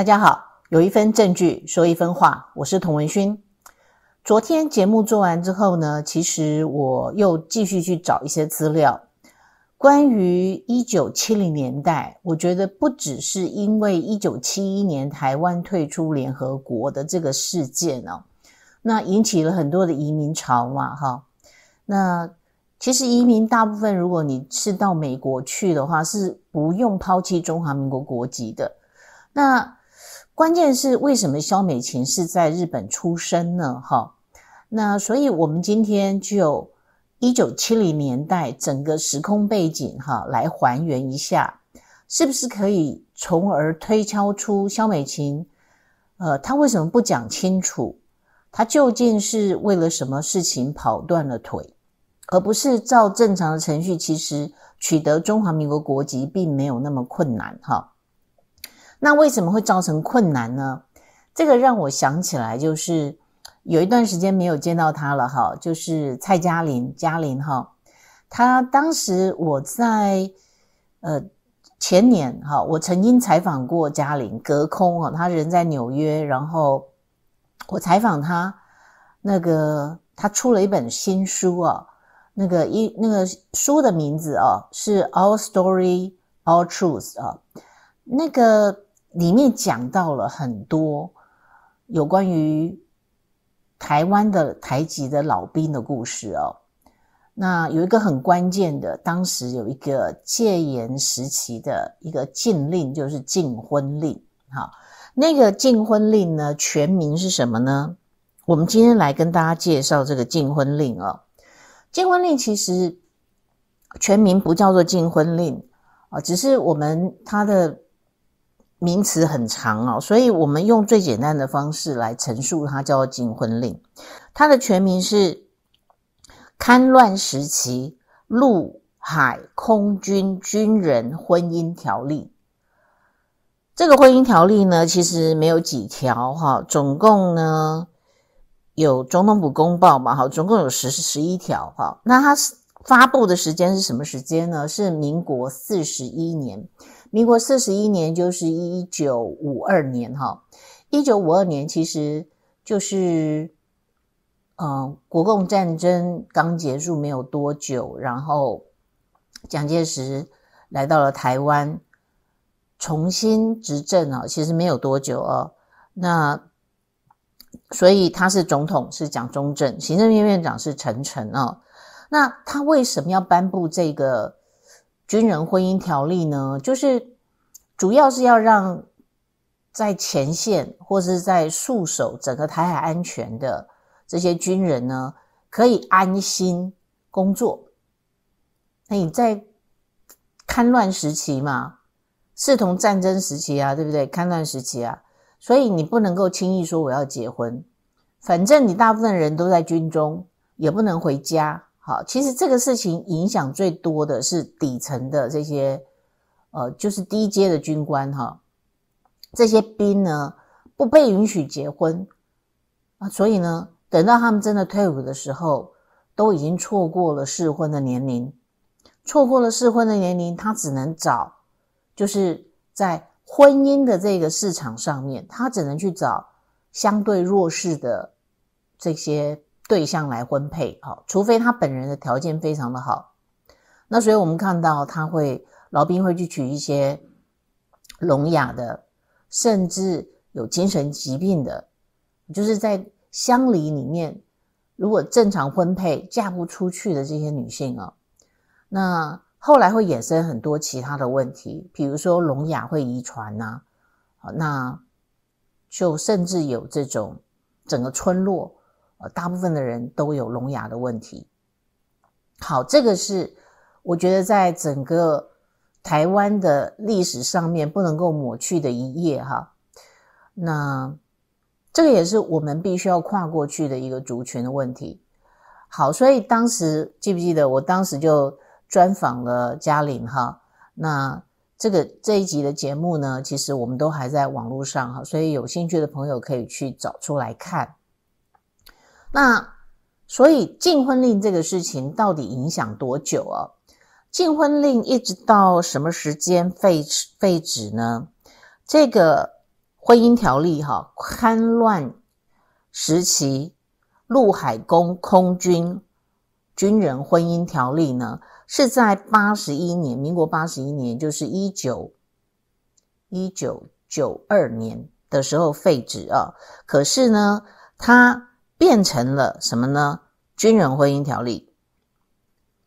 大家好，有一份证据说一分话，我是童文勋。昨天节目做完之后呢，其实我又继续去找一些资料，关于一九七零年代，我觉得不只是因为一九七一年台湾退出联合国的这个事件哦，那引起了很多的移民潮嘛，哈。那其实移民大部分，如果你是到美国去的话，是不用抛弃中华民国国籍的，那。关键是为什么萧美琴是在日本出生呢？哈，那所以我们今天就一九七零年代整个时空背景哈来还原一下，是不是可以从而推敲出萧美琴，呃，她为什么不讲清楚？她究竟是为了什么事情跑断了腿，而不是照正常的程序，其实取得中华民国国籍并没有那么困难哈。那为什么会造成困难呢？这个让我想起来，就是有一段时间没有见到他了哈，就是蔡嘉玲，嘉玲哈，他当时我在呃前年哈，我曾经采访过嘉玲，隔空啊，他人在纽约，然后我采访他，那个他出了一本新书啊，那个一那个书的名字啊是《All Story, All Truth》啊，那个。里面讲到了很多有关于台湾的台籍的老兵的故事哦。那有一个很关键的，当时有一个戒严时期的一个禁令，就是禁婚令。好，那个禁婚令呢，全名是什么呢？我们今天来跟大家介绍这个禁婚令哦。禁婚令其实全名不叫做禁婚令啊，只是我们它的。名词很长哦，所以我们用最简单的方式来陈述它，叫做禁婚令。它的全名是《戡乱时期陆海空军军人婚姻条例》。这个婚姻条例呢，其实没有几条哈，总共呢有总统府公报嘛，哈，总共有十十一条哈。那它是。发布的时间是什么时间呢？是民国四十一年，民国四十一年就是一九五二年，哈，一九五二年其实就是嗯，国共战争刚结束没有多久，然后蒋介石来到了台湾，重新执政啊，其实没有多久哦，那所以他是总统是蒋中正，行政院院长是陈诚啊。那他为什么要颁布这个军人婚姻条例呢？就是主要是要让在前线或是在戍守整个台海安全的这些军人呢，可以安心工作。那你在戡乱时期嘛，视同战争时期啊，对不对？戡乱时期啊，所以你不能够轻易说我要结婚，反正你大部分人都在军中，也不能回家。好，其实这个事情影响最多的是底层的这些，呃，就是低阶的军官哈，这些兵呢不被允许结婚啊，所以呢，等到他们真的退伍的时候，都已经错过了适婚的年龄，错过了适婚的年龄，他只能找，就是在婚姻的这个市场上面，他只能去找相对弱势的这些。对象来婚配，好，除非他本人的条件非常的好。那所以我们看到他会老兵会去娶一些聋哑的，甚至有精神疾病的，就是在乡里里面，如果正常婚配嫁不出去的这些女性啊，那后来会衍生很多其他的问题，比如说聋哑会遗传呐，啊，那就甚至有这种整个村落。呃，大部分的人都有聋哑的问题。好，这个是我觉得在整个台湾的历史上面不能够抹去的一页哈。那这个也是我们必须要跨过去的一个族群的问题。好，所以当时记不记得，我当时就专访了嘉玲哈。那这个这一集的节目呢，其实我们都还在网络上哈，所以有兴趣的朋友可以去找出来看。那所以禁婚令这个事情到底影响多久啊？禁婚令一直到什么时间废废止呢？这个婚姻条例哈，戡乱时期陆海空空军军人婚姻条例呢，是在八十一年，民国八十一年，就是一九一九九二年的时候废止啊。可是呢，它变成了什么呢？军人婚姻条例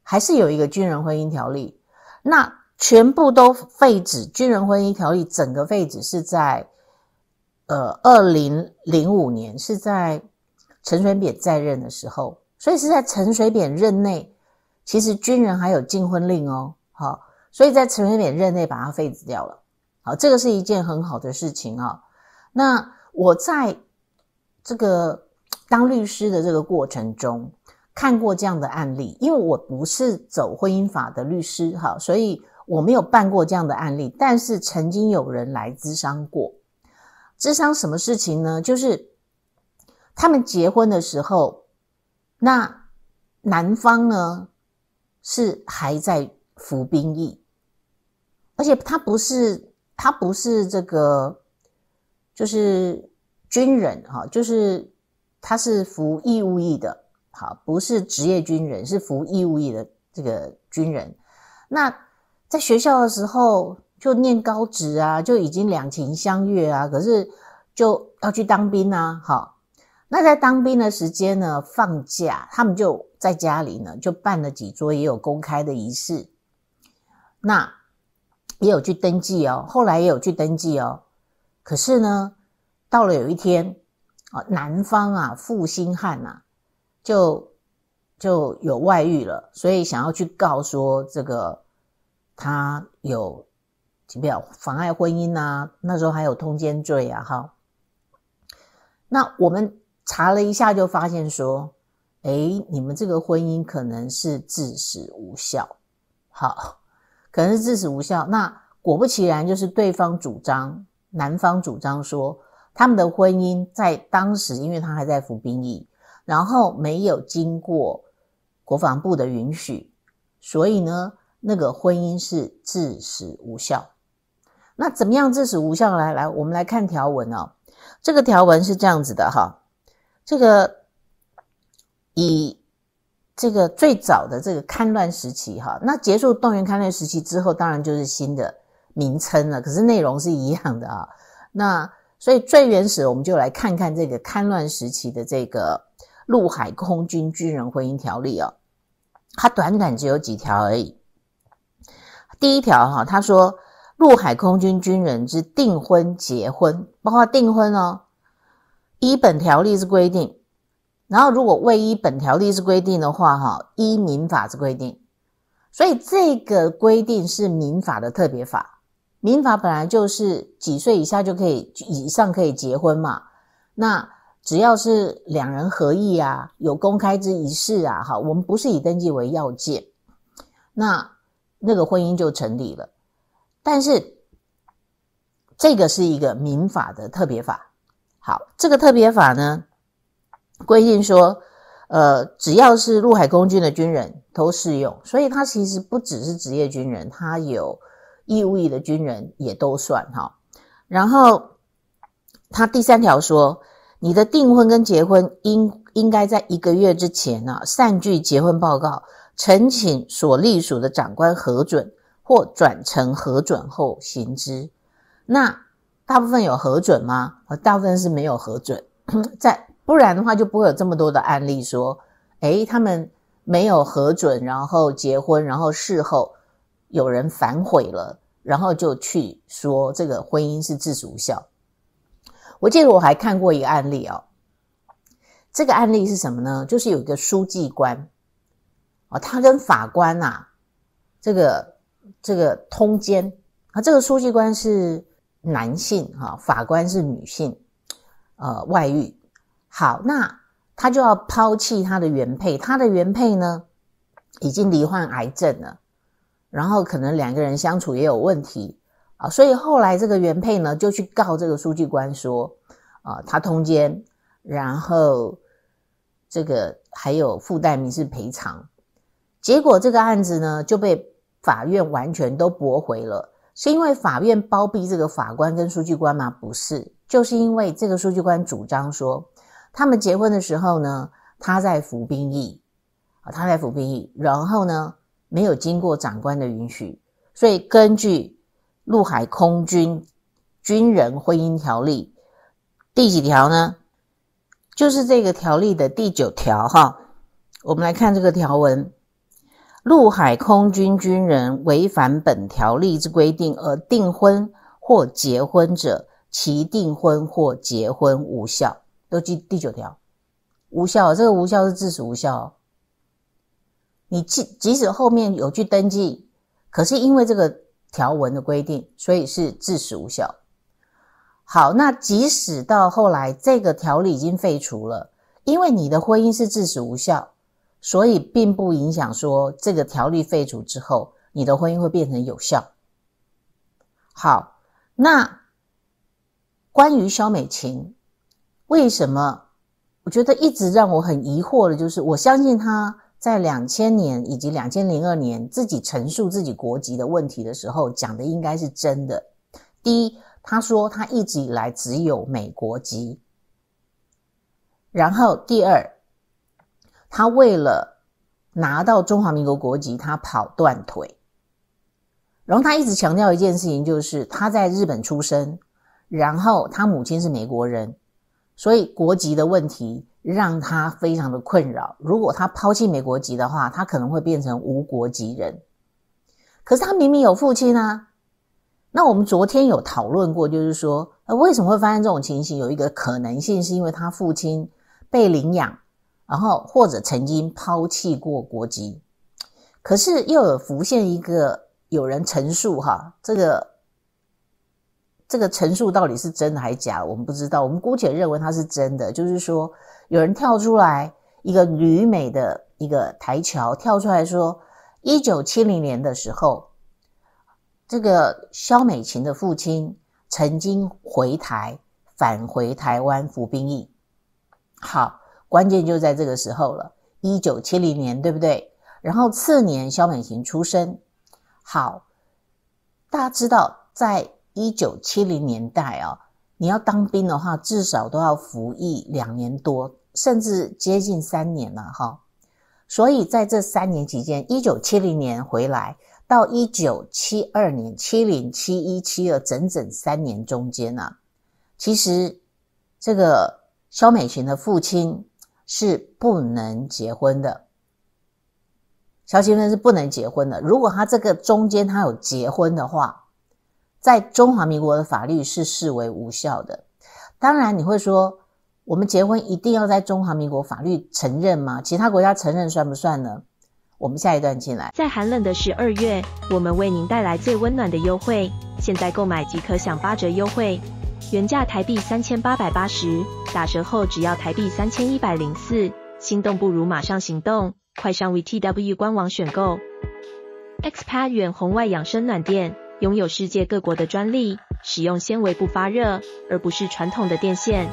还是有一个军人婚姻条例。那全部都废止军人婚姻条例，整个废止是在呃二零零五年，是在陈水扁在任的时候，所以是在陈水扁任内。其实军人还有禁婚令哦，好，所以在陈水扁任内把它废止掉了。好，这个是一件很好的事情啊。那我在这个。当律师的这个过程中，看过这样的案例，因为我不是走婚姻法的律师，哈，所以我没有办过这样的案例，但是曾经有人来咨商过，咨商什么事情呢？就是他们结婚的时候，那男方呢是还在服兵役，而且他不是他不是这个，就是军人，哈，就是。他是服义务役的，好，不是职业军人，是服义务役的这个军人。那在学校的时候就念高职啊，就已经两情相悦啊，可是就要去当兵啊，好。那在当兵的时间呢，放假他们就在家里呢，就办了几桌，也有公开的仪式，那也有去登记哦，后来也有去登记哦。可是呢，到了有一天。啊，男方啊，负心汉啊，就就有外遇了，所以想要去告说这个他有比较妨碍婚姻啊？那时候还有通奸罪啊，哈。那我们查了一下，就发现说，哎，你们这个婚姻可能是自始无效。好，可能是自始无效。那果不其然，就是对方主张，男方主张说。他们的婚姻在当时，因为他还在服兵役，然后没有经过国防部的允许，所以呢，那个婚姻是自始无效。那怎么样自始无效？来来，我们来看条文哦。这个条文是这样子的哈。这个以这个最早的这个戡乱时期哈，那结束动员戡乱时期之后，当然就是新的名称了。可是内容是一样的啊。那所以最原始，我们就来看看这个戡乱时期的这个陆海空军军人婚姻条例哦，它短短只有几条而已。第一条哈，他说陆海空军军人之订婚结婚，包括订婚哦，依本条例之规定。然后如果未依本条例之规定的话，哈，依民法之规定。所以这个规定是民法的特别法。民法本来就是几岁以下就可以，以上可以结婚嘛？那只要是两人合意啊，有公开之仪式啊，哈，我们不是以登记为要件，那那个婚姻就成立了。但是这个是一个民法的特别法，好，这个特别法呢规定说，呃，只要是陆海空军的军人都适用，所以它其实不只是职业军人，它有。义务役的军人也都算哈，然后他第三条说，你的订婚跟结婚应应该在一个月之前呢，善具结婚报告，呈请所隶属的长官核准或转呈核准后行之。那大部分有核准吗？大部分是没有核准，在不然的话就不会有这么多的案例说，哎，他们没有核准，然后结婚，然后事后。有人反悔了，然后就去说这个婚姻是自主无效。我记得我还看过一个案例哦，这个案例是什么呢？就是有一个书记官，哦，他跟法官啊，这个这个通奸啊，这个书记官是男性哈，法官是女性，呃，外遇。好，那他就要抛弃他的原配，他的原配呢已经罹患癌症了。然后可能两个人相处也有问题啊，所以后来这个原配呢就去告这个书记官说啊，他通奸，然后这个还有附带民事赔偿。结果这个案子呢就被法院完全都驳回了，是因为法院包庇这个法官跟书记官吗？不是，就是因为这个书记官主张说他们结婚的时候呢他在服兵役啊他在服兵役，然后呢。没有经过长官的允许，所以根据陆海空军军人婚姻条例第几条呢？就是这个条例的第九条哈。我们来看这个条文：陆海空军军人违反本条例之规定而订婚或结婚者，其订婚或结婚无效。都记第九条，无效。这个无效是自始无效。你即即使后面有去登记，可是因为这个条文的规定，所以是自始无效。好，那即使到后来这个条例已经废除了，因为你的婚姻是自始无效，所以并不影响说这个条例废除之后，你的婚姻会变成有效。好，那关于肖美琴，为什么我觉得一直让我很疑惑的，就是我相信她在两千年以及两千零二年自己陈述自己国籍的问题的时候，讲的应该是真的。第一，他说他一直以来只有美国籍；然后第二，他为了拿到中华民国国籍，他跑断腿。然后他一直强调一件事情，就是他在日本出生，然后他母亲是美国人，所以国籍的问题。让他非常的困扰。如果他抛弃美国籍的话，他可能会变成无国籍人。可是他明明有父亲啊。那我们昨天有讨论过，就是说，呃，为什么会发生这种情形？有一个可能性是因为他父亲被领养，然后或者曾经抛弃过国籍。可是又有浮现一个有人陈述哈，这个。这个陈述到底是真的还是假？我们不知道。我们姑且认为它是真的，就是说，有人跳出来，一个旅美的一个台桥跳出来说，一九七零年的时候，这个肖美琴的父亲曾经回台，返回台湾服兵役。好，关键就在这个时候了，一九七零年，对不对？然后次年，肖美琴出生。好，大家知道在。一九七零年代啊，你要当兵的话，至少都要服役两年多，甚至接近三年了哈。所以在这三年期间，一九七零年回来到一九七二年，七零七一七二，整整三年中间呢，其实这个肖美琴的父亲是不能结婚的。肖先生是不能结婚的。如果他这个中间他有结婚的话。在中华民国的法律是视为无效的。当然，你会说，我们结婚一定要在中华民国法律承认吗？其他国家承认算不算呢？我们下一段进来。在寒冷的十二月，我们为您带来最温暖的优惠，现在购买即可享八折优惠，原价台币三千八百八十，打折后只要台币三千一百零四。心动不如马上行动，快上 VTW 官网选购 Xpad 远红外养生暖垫。拥有世界各国的专利，使用纤维不发热，而不是传统的电线。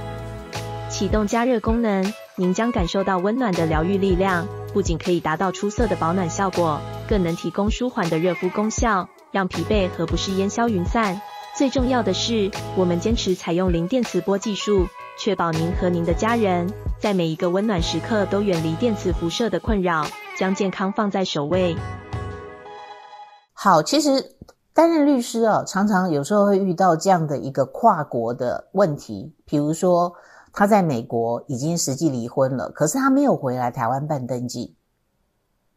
启动加热功能，您将感受到温暖的疗愈力量，不仅可以达到出色的保暖效果，更能提供舒缓的热敷功效，让疲惫和不适烟消云散。最重要的是，我们坚持采用零电磁波技术，确保您和您的家人在每一个温暖时刻都远离电磁辐射的困扰，将健康放在首位。好，其实。担任律师啊，常常有时候会遇到这样的一个跨国的问题。比如说，他在美国已经实际离婚了，可是他没有回来台湾办登记，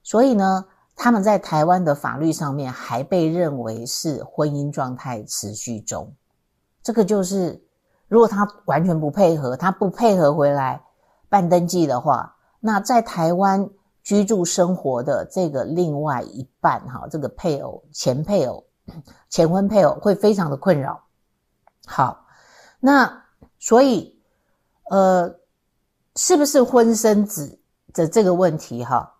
所以呢，他们在台湾的法律上面还被认为是婚姻状态持续中。这个就是，如果他完全不配合，他不配合回来办登记的话，那在台湾居住生活的这个另外一半，哈，这个配偶、前配偶。前 婚配偶会非常的困扰。好，那所以，呃，是不是婚生子的这个问题？哈，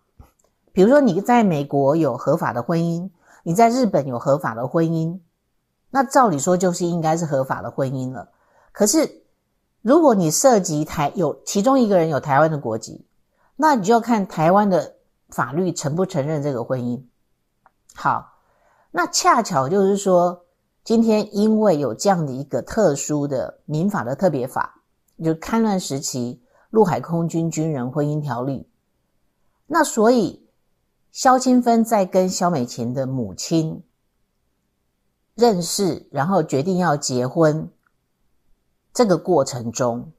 比如说你在美国有合法的婚姻，你在日本有合法的婚姻，那照理说就是应该是合法的婚姻了。可是，如果你涉及台有其中一个人有台湾的国籍，那你就要看台湾的法律承不承认这个婚姻。好。那恰巧就是说，今天因为有这样的一个特殊的民法的特别法，就戡乱时期陆海空军军人婚姻条例，那所以肖清芬在跟肖美琴的母亲认识，然后决定要结婚，这个过程中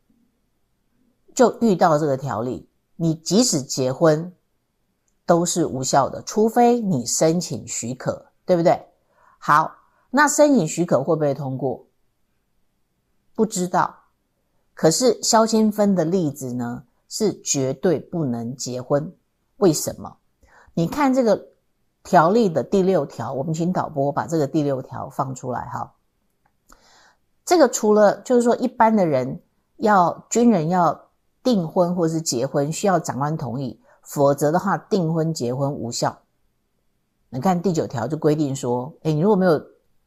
就遇到这个条例，你即使结婚都是无效的，除非你申请许可。对不对？好，那申请许可会不会通过？不知道。可是肖先芬的例子呢，是绝对不能结婚。为什么？你看这个条例的第六条，我们请导播把这个第六条放出来哈。这个除了就是说，一般的人要军人要订婚或是结婚，需要长官同意，否则的话订婚结婚无效。你看第九条就规定说，哎，你如果没有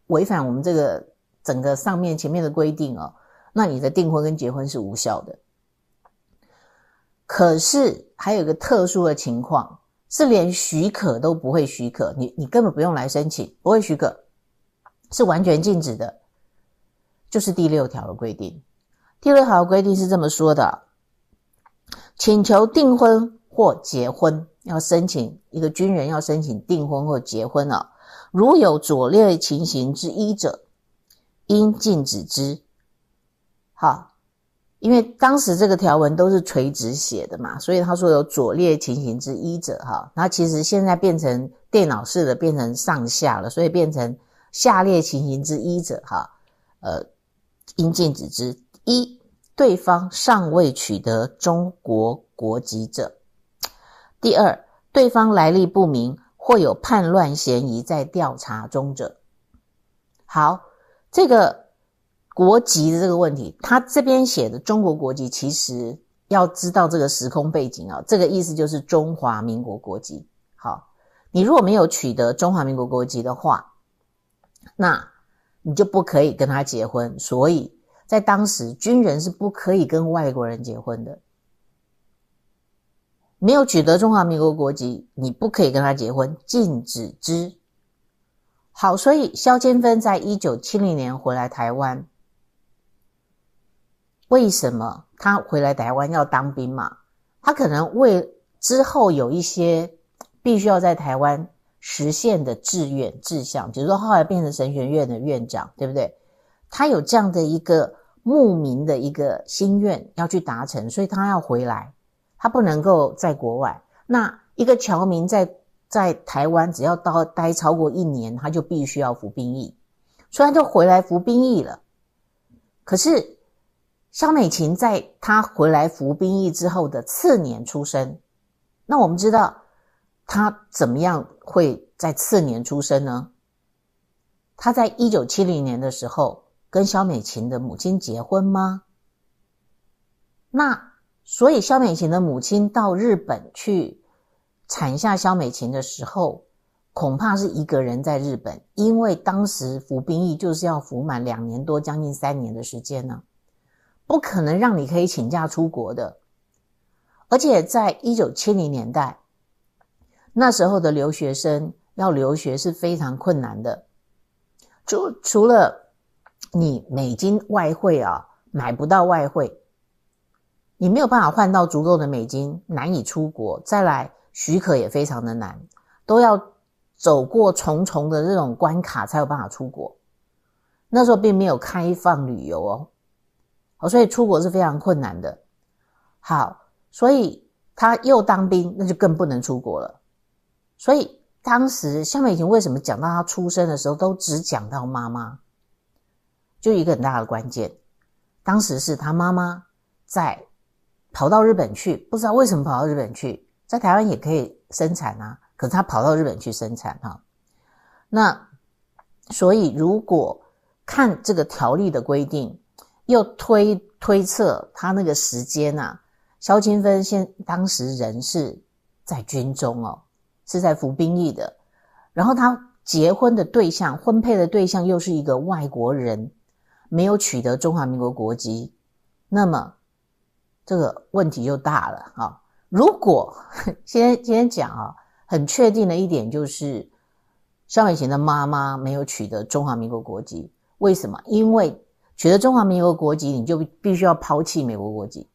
违反我们这个整个上面前面的规定哦，那你的订婚跟结婚是无效的。可是还有一个特殊的情况是连许可都不会许可，你你根本不用来申请，不会许可，是完全禁止的。就是第六条的规定，第六条的规定是这么说的：请求订婚或结婚。要申请一个军人要申请订婚或结婚哦，如有左列情形之一者，应禁止之。好，因为当时这个条文都是垂直写的嘛，所以他说有左列情形之一者，哈，那其实现在变成电脑式的，变成上下了，所以变成下列情形之一者，哈，呃，应禁止之。一，对方尚未取得中国国籍者。第二，对方来历不明或有叛乱嫌疑，在调查中者。好，这个国籍的这个问题，他这边写的中国国籍，其实要知道这个时空背景啊，这个意思就是中华民国国籍。好，你如果没有取得中华民国国籍的话，那你就不可以跟他结婚。所以在当时，军人是不可以跟外国人结婚的。没有取得中华民国国籍，你不可以跟他结婚，禁止之。好，所以肖千芬在一九七零年回来台湾。为什么他回来台湾要当兵嘛？他可能为之后有一些必须要在台湾实现的志愿志向，比如说后来变成神学院的院长，对不对？他有这样的一个牧民的一个心愿要去达成，所以他要回来。他不能够在国外。那一个侨民在在台湾，只要到待超过一年，他就必须要服兵役，所以他就回来服兵役了。可是，肖美琴在他回来服兵役之后的次年出生。那我们知道他怎么样会在次年出生呢？他在一九七零年的时候跟肖美琴的母亲结婚吗？那？所以，肖美琴的母亲到日本去产下肖美琴的时候，恐怕是一个人在日本，因为当时服兵役就是要服满两年多，将近三年的时间呢，不可能让你可以请假出国的。而且，在一九七零年代，那时候的留学生要留学是非常困难的，除除了你美金外汇啊，买不到外汇。你没有办法换到足够的美金，难以出国，再来许可也非常的难，都要走过重重的这种关卡才有办法出国。那时候并没有开放旅游哦，所以出国是非常困难的。好，所以他又当兵，那就更不能出国了。所以当时夏美晴为什么讲到他出生的时候，都只讲到妈妈，就一个很大的关键，当时是他妈妈在。跑到日本去，不知道为什么跑到日本去，在台湾也可以生产啊。可是他跑到日本去生产哈，那所以如果看这个条例的规定，又推推测他那个时间啊，肖清芬先当时人是在军中哦，是在服兵役的，然后他结婚的对象，婚配的对象又是一个外国人，没有取得中华民国国籍，那么。这个问题就大了啊！如果先先今天讲啊，很确定的一点就是，肖美琴的妈妈没有取得中华民国国籍。为什么？因为取得中华民国国籍，你就必须要抛弃美国国籍，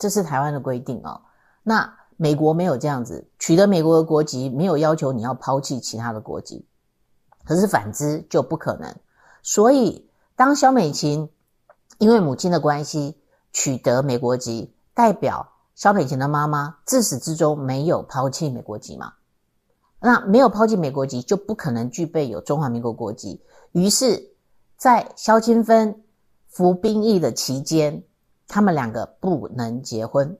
这是台湾的规定啊。那美国没有这样子，取得美国的国籍没有要求你要抛弃其他的国籍，可是反之就不可能。所以，当肖美琴因为母亲的关系，取得美国籍，代表肖美琴的妈妈自始至终没有抛弃美国籍嘛？那没有抛弃美国籍，就不可能具备有中华民国国籍。于是，在肖金芬服兵役的期间，他们两个不能结婚。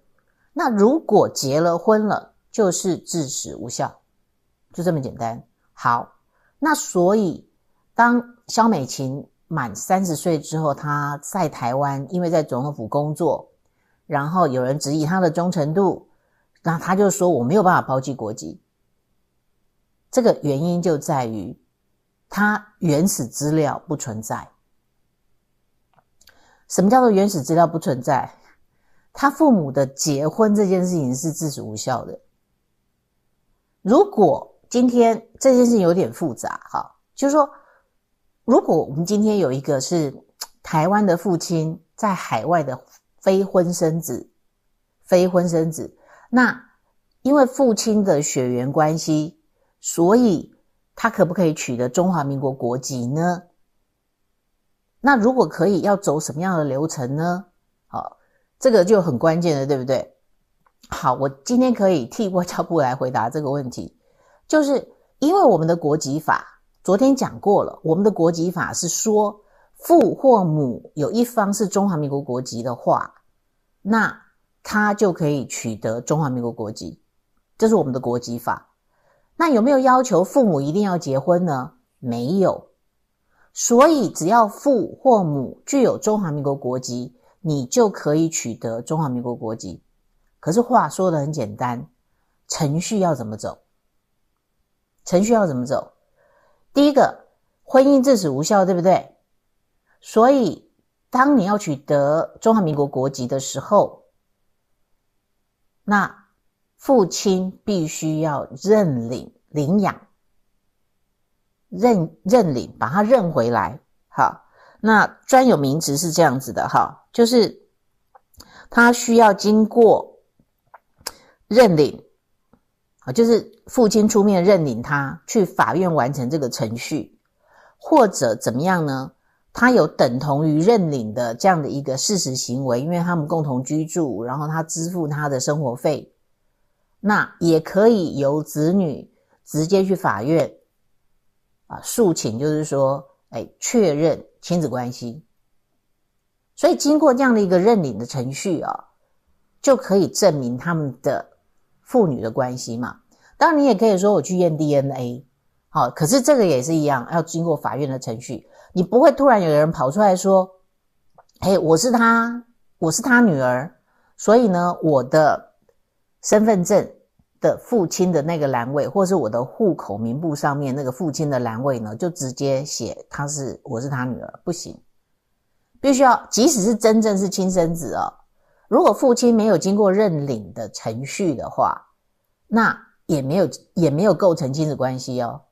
那如果结了婚了，就是自始无效，就这么简单。好，那所以当肖美琴。满三十岁之后，他在台湾，因为在总统府工作，然后有人质疑他的忠诚度，那他就说我没有办法抛弃国籍。这个原因就在于他原始资料不存在。什么叫做原始资料不存在？他父母的结婚这件事情是自始无效的。如果今天这件事情有点复杂，哈，就是说。如果我们今天有一个是台湾的父亲在海外的非婚生子，非婚生子，那因为父亲的血缘关系，所以他可不可以取得中华民国国籍呢？那如果可以，要走什么样的流程呢？好，这个就很关键了，对不对？好，我今天可以替外交部来回答这个问题，就是因为我们的国籍法。昨天讲过了，我们的国籍法是说，父或母有一方是中华民国国籍的话，那他就可以取得中华民国国籍。这是我们的国籍法。那有没有要求父母一定要结婚呢？没有。所以只要父或母具有中华民国国籍，你就可以取得中华民国国籍。可是话说的很简单，程序要怎么走？程序要怎么走？第一个婚姻自此无效，对不对？所以当你要取得中华民国国籍的时候，那父亲必须要认领领养，认认领把他认回来。好，那专有名词是这样子的，哈，就是他需要经过认领。啊，就是父亲出面认领他去法院完成这个程序，或者怎么样呢？他有等同于认领的这样的一个事实行为，因为他们共同居住，然后他支付他的生活费，那也可以由子女直接去法院，啊，诉请就是说，哎，确认亲子关系。所以经过这样的一个认领的程序啊，就可以证明他们的。父女的关系嘛，当然你也可以说我去验 DNA，好，可是这个也是一样，要经过法院的程序。你不会突然有人跑出来说：“哎，我是他，我是他女儿。”所以呢，我的身份证的父亲的那个栏位，或是我的户口名簿上面那个父亲的栏位呢，就直接写他是我是他女儿，不行，必须要，即使是真正是亲生子哦。如果父亲没有经过认领的程序的话，那也没有也没有构成亲子关系哦，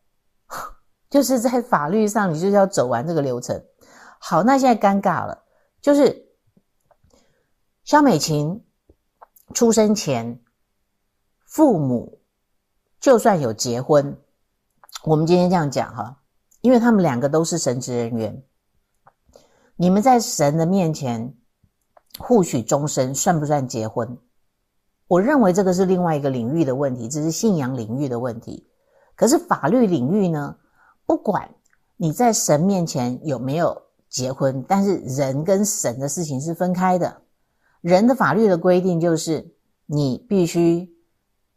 就是在法律上你就是要走完这个流程。好，那现在尴尬了，就是肖美琴出生前，父母就算有结婚，我们今天这样讲哈，因为他们两个都是神职人员，你们在神的面前。互许终身算不算结婚？我认为这个是另外一个领域的问题，这是信仰领域的问题。可是法律领域呢？不管你在神面前有没有结婚，但是人跟神的事情是分开的。人的法律的规定就是，你必须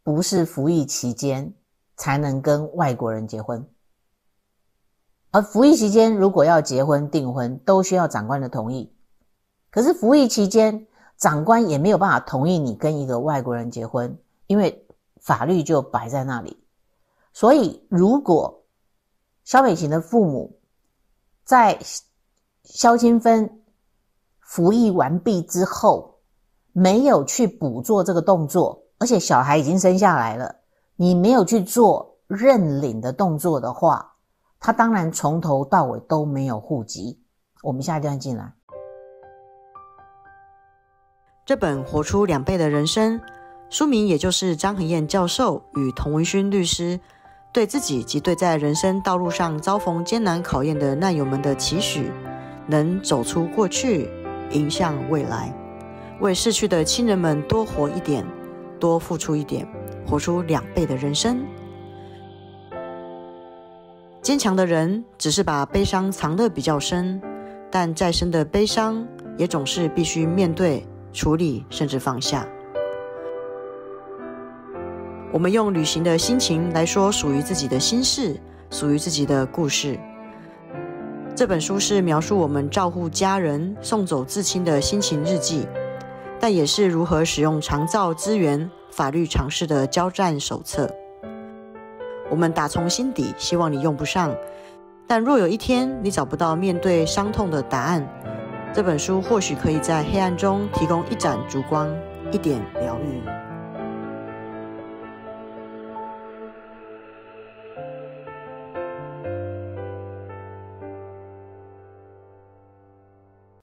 不是服役期间才能跟外国人结婚。而服役期间如果要结婚订婚，都需要长官的同意。可是服役期间，长官也没有办法同意你跟一个外国人结婚，因为法律就摆在那里。所以，如果肖美琴的父母在肖清芬服役完毕之后没有去补做这个动作，而且小孩已经生下来了，你没有去做认领的动作的话，他当然从头到尾都没有户籍。我们下一段进来。这本《活出两倍的人生》，书名也就是张恒燕教授与童文勋律师对自己及对在人生道路上遭逢艰难考验的难友们的期许：能走出过去，迎向未来，为逝去的亲人们多活一点，多付出一点，活出两倍的人生。坚强的人只是把悲伤藏得比较深，但再深的悲伤也总是必须面对。处理甚至放下，我们用旅行的心情来说属于自己的心事，属于自己的故事。这本书是描述我们照护家人、送走至亲的心情日记，但也是如何使用长照资源、法律常识的交战手册。我们打从心底希望你用不上，但若有一天你找不到面对伤痛的答案。这本书或许可以在黑暗中提供一盏烛光，一点疗愈。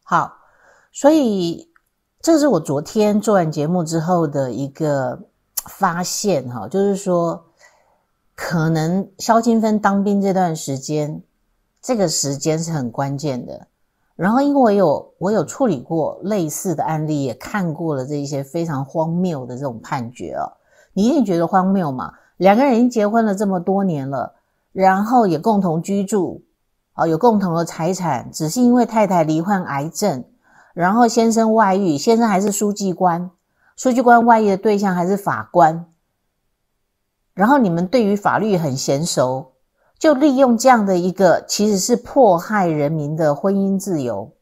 好，所以这是我昨天做完节目之后的一个发现哈，就是说，可能肖金芬当兵这段时间，这个时间是很关键的。然后，因为我有我有处理过类似的案例，也看过了这些非常荒谬的这种判决哦。你也觉得荒谬吗？两个人已经结婚了这么多年了，然后也共同居住，啊，有共同的财产，只是因为太太罹患癌症，然后先生外遇，先生还是书记官，书记官外遇的对象还是法官，然后你们对于法律很娴熟。就利用这样的一个，其实是迫害人民的婚姻自由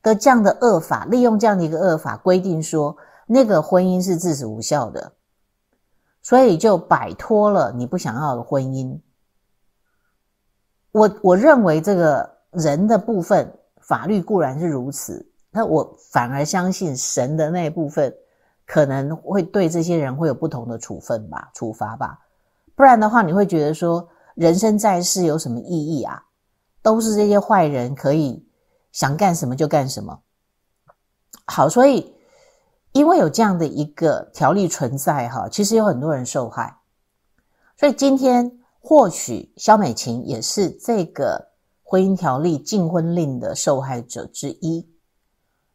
的这样的恶法，利用这样的一个恶法规定说，那个婚姻是自死无效的，所以就摆脱了你不想要的婚姻。我我认为这个人的部分法律固然是如此，那我反而相信神的那一部分可能会对这些人会有不同的处分吧，处罚吧。不然的话，你会觉得说。人生在世有什么意义啊？都是这些坏人可以想干什么就干什么。好，所以因为有这样的一个条例存在哈，其实有很多人受害。所以今天或许肖美琴也是这个婚姻条例禁婚令的受害者之一，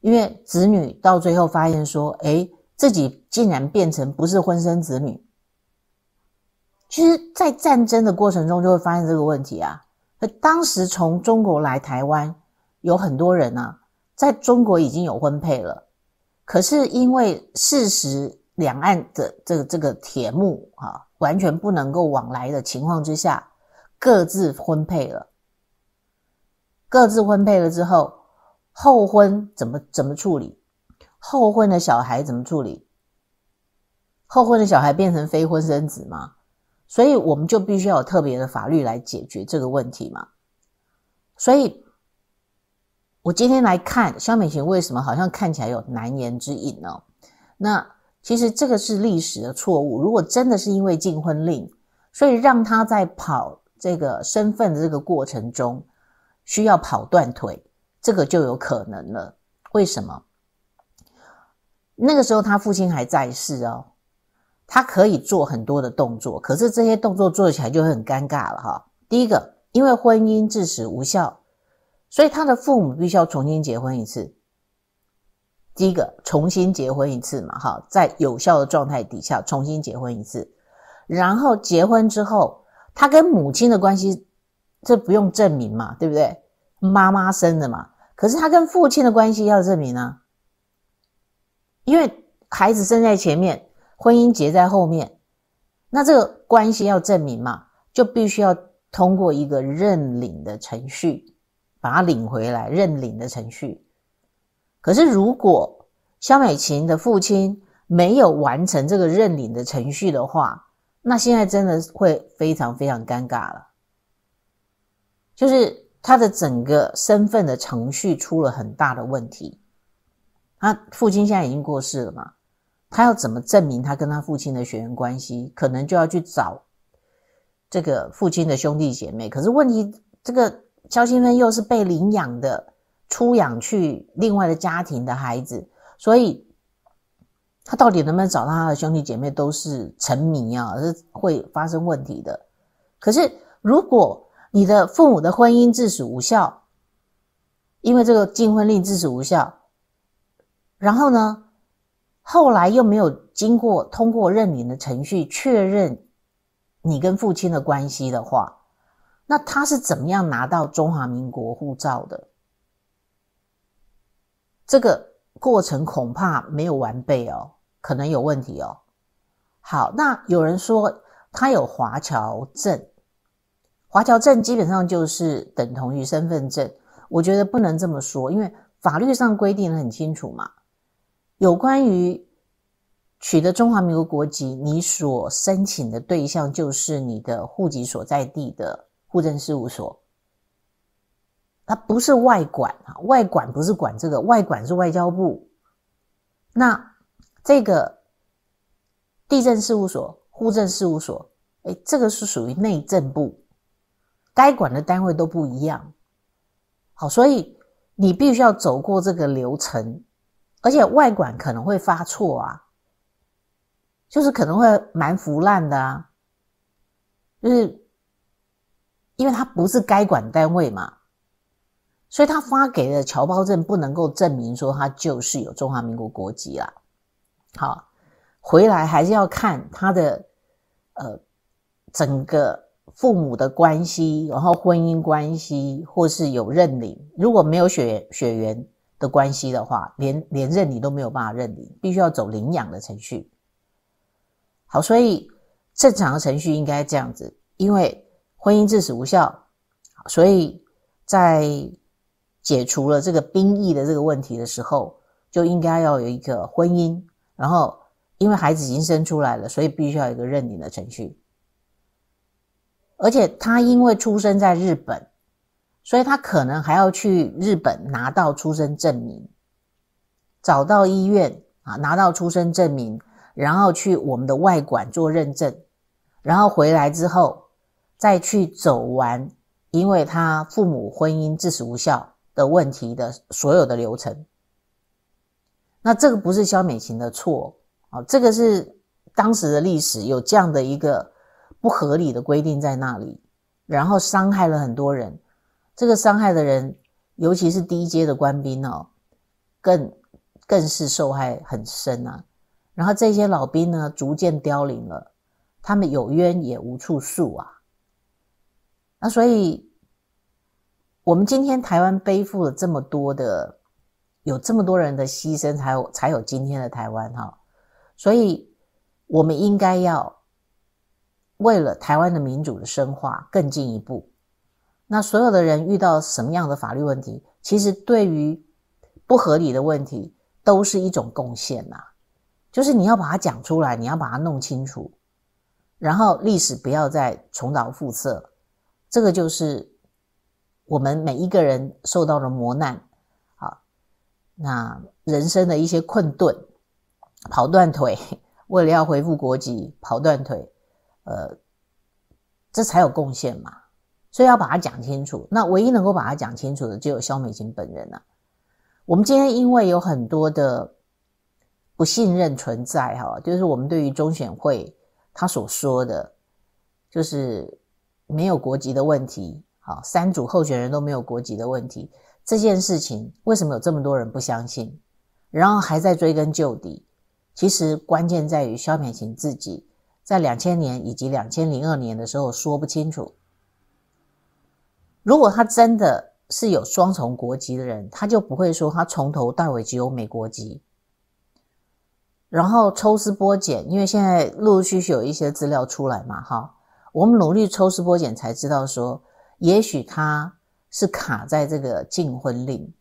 因为子女到最后发现说，哎，自己竟然变成不是婚生子女。其实，在战争的过程中，就会发现这个问题啊。那当时从中国来台湾有很多人呢，在中国已经有婚配了，可是因为事实两岸的这个这个铁幕啊，完全不能够往来的情况之下，各自婚配了，各自婚配了之后，后婚怎么怎么处理？后婚的小孩怎么处理？后婚的小孩变成非婚生子吗？所以我们就必须要有特别的法律来解决这个问题嘛。所以，我今天来看肖美琴为什么好像看起来有难言之隐呢？那其实这个是历史的错误。如果真的是因为禁婚令，所以让他在跑这个身份的这个过程中需要跑断腿，这个就有可能了。为什么？那个时候他父亲还在世哦。他可以做很多的动作，可是这些动作做起来就很尴尬了哈。第一个，因为婚姻致使无效，所以他的父母必须要重新结婚一次。第一个，重新结婚一次嘛，哈，在有效的状态底下重新结婚一次，然后结婚之后，他跟母亲的关系这不用证明嘛，对不对？妈妈生的嘛，可是他跟父亲的关系要证明呢，因为孩子生在前面。婚姻结在后面，那这个关系要证明嘛，就必须要通过一个认领的程序，把它领回来。认领的程序，可是如果肖美琴的父亲没有完成这个认领的程序的话，那现在真的会非常非常尴尬了。就是他的整个身份的程序出了很大的问题，他父亲现在已经过世了嘛。他要怎么证明他跟他父亲的血缘关系？可能就要去找这个父亲的兄弟姐妹。可是问题，这个萧敬芬又是被领养的，出养去另外的家庭的孩子，所以他到底能不能找到他的兄弟姐妹，都是沉迷啊，是会发生问题的。可是如果你的父母的婚姻自始无效，因为这个禁婚令自始无效，然后呢？后来又没有经过通过认领的程序确认，你跟父亲的关系的话，那他是怎么样拿到中华民国护照的？这个过程恐怕没有完备哦，可能有问题哦。好，那有人说他有华侨证，华侨证基本上就是等同于身份证，我觉得不能这么说，因为法律上规定很清楚嘛。有关于取得中华民国国籍，你所申请的对象就是你的户籍所在地的户政事务所。它不是外管啊，外管不是管这个，外管是外交部。那这个地震事务所、户政事务所，哎，这个是属于内政部，该管的单位都不一样。好，所以你必须要走过这个流程。而且外管可能会发错啊，就是可能会蛮腐烂的啊，就是因为他不是该管单位嘛，所以他发给的侨胞证不能够证明说他就是有中华民国国籍啦。好，回来还是要看他的呃整个父母的关系，然后婚姻关系，或是有认领，如果没有血血缘。的关系的话，连连认领都没有办法认领，必须要走领养的程序。好，所以正常的程序应该这样子，因为婚姻至死无效，所以在解除了这个兵役的这个问题的时候，就应该要有一个婚姻，然后因为孩子已经生出来了，所以必须要有一个认领的程序，而且他因为出生在日本。所以他可能还要去日本拿到出生证明，找到医院啊，拿到出生证明，然后去我们的外馆做认证，然后回来之后再去走完，因为他父母婚姻自始无效的问题的所有的流程。那这个不是肖美琴的错啊，这个是当时的历史有这样的一个不合理的规定在那里，然后伤害了很多人。这个伤害的人，尤其是低阶的官兵哦，更更是受害很深啊。然后这些老兵呢，逐渐凋零了，他们有冤也无处诉啊。那所以，我们今天台湾背负了这么多的，有这么多人的牺牲，才有才有今天的台湾哈。所以，我们应该要为了台湾的民主的深化更进一步。那所有的人遇到什么样的法律问题，其实对于不合理的问题，都是一种贡献呐。就是你要把它讲出来，你要把它弄清楚，然后历史不要再重蹈覆辙。这个就是我们每一个人受到了磨难啊，那人生的一些困顿，跑断腿，为了要恢复国籍，跑断腿，呃，这才有贡献嘛。所以要把它讲清楚，那唯一能够把它讲清楚的，只有肖美琴本人了。我们今天因为有很多的不信任存在，哈，就是我们对于中选会他所说的，就是没有国籍的问题，好，三组候选人都没有国籍的问题，这件事情为什么有这么多人不相信？然后还在追根究底，其实关键在于肖美琴自己在两千年以及两千零二年的时候说不清楚。如果他真的是有双重国籍的人，他就不会说他从头到尾只有美国籍。然后抽丝剥茧，因为现在陆陆续续有一些资料出来嘛，哈，我们努力抽丝剥茧，才知道说，也许他是卡在这个禁婚令，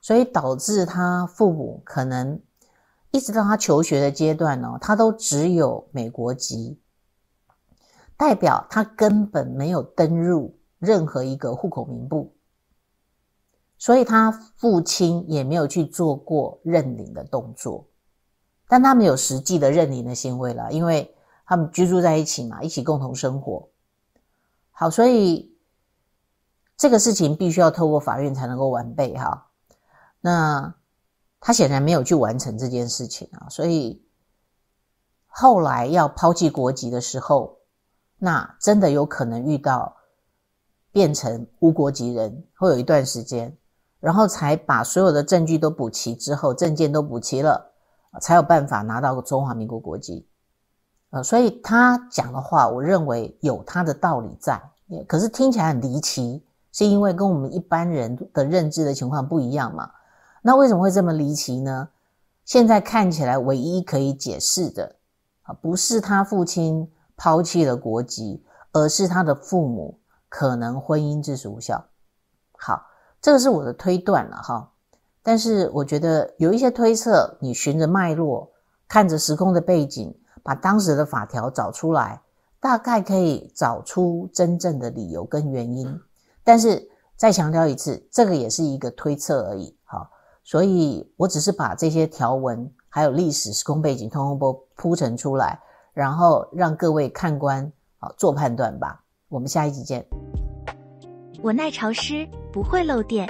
所以导致他父母可能一直到他求学的阶段呢，他都只有美国籍，代表他根本没有登入。任何一个户口名簿，所以他父亲也没有去做过认领的动作，但他们有实际的认领的行为了，因为他们居住在一起嘛，一起共同生活。好，所以这个事情必须要透过法院才能够完备哈。那他显然没有去完成这件事情啊，所以后来要抛弃国籍的时候，那真的有可能遇到。变成无国籍人，会有一段时间，然后才把所有的证据都补齐之后，证件都补齐了，才有办法拿到中华民国国籍。呃，所以他讲的话，我认为有他的道理在，可是听起来很离奇，是因为跟我们一般人的认知的情况不一样嘛？那为什么会这么离奇呢？现在看起来，唯一可以解释的啊，不是他父亲抛弃了国籍，而是他的父母。可能婚姻自是无效，好，这个是我的推断了哈。但是我觉得有一些推测，你循着脉络，看着时空的背景，把当时的法条找出来，大概可以找出真正的理由跟原因。但是再强调一次，这个也是一个推测而已，好，所以我只是把这些条文还有历史时空背景通通都铺陈出来，然后让各位看官啊做判断吧。我们下一集见。我耐潮湿，不会漏电，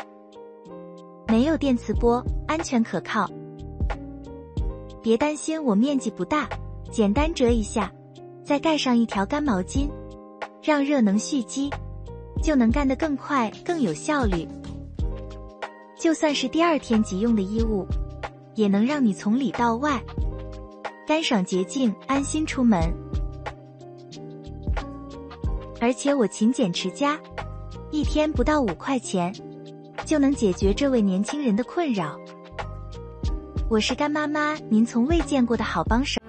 没有电磁波，安全可靠。别担心我面积不大，简单折一下，再盖上一条干毛巾，让热能蓄积，就能干得更快更有效率。就算是第二天急用的衣物，也能让你从里到外干爽洁净，安心出门。而且我勤俭持家，一天不到五块钱，就能解决这位年轻人的困扰。我是干妈妈，您从未见过的好帮手。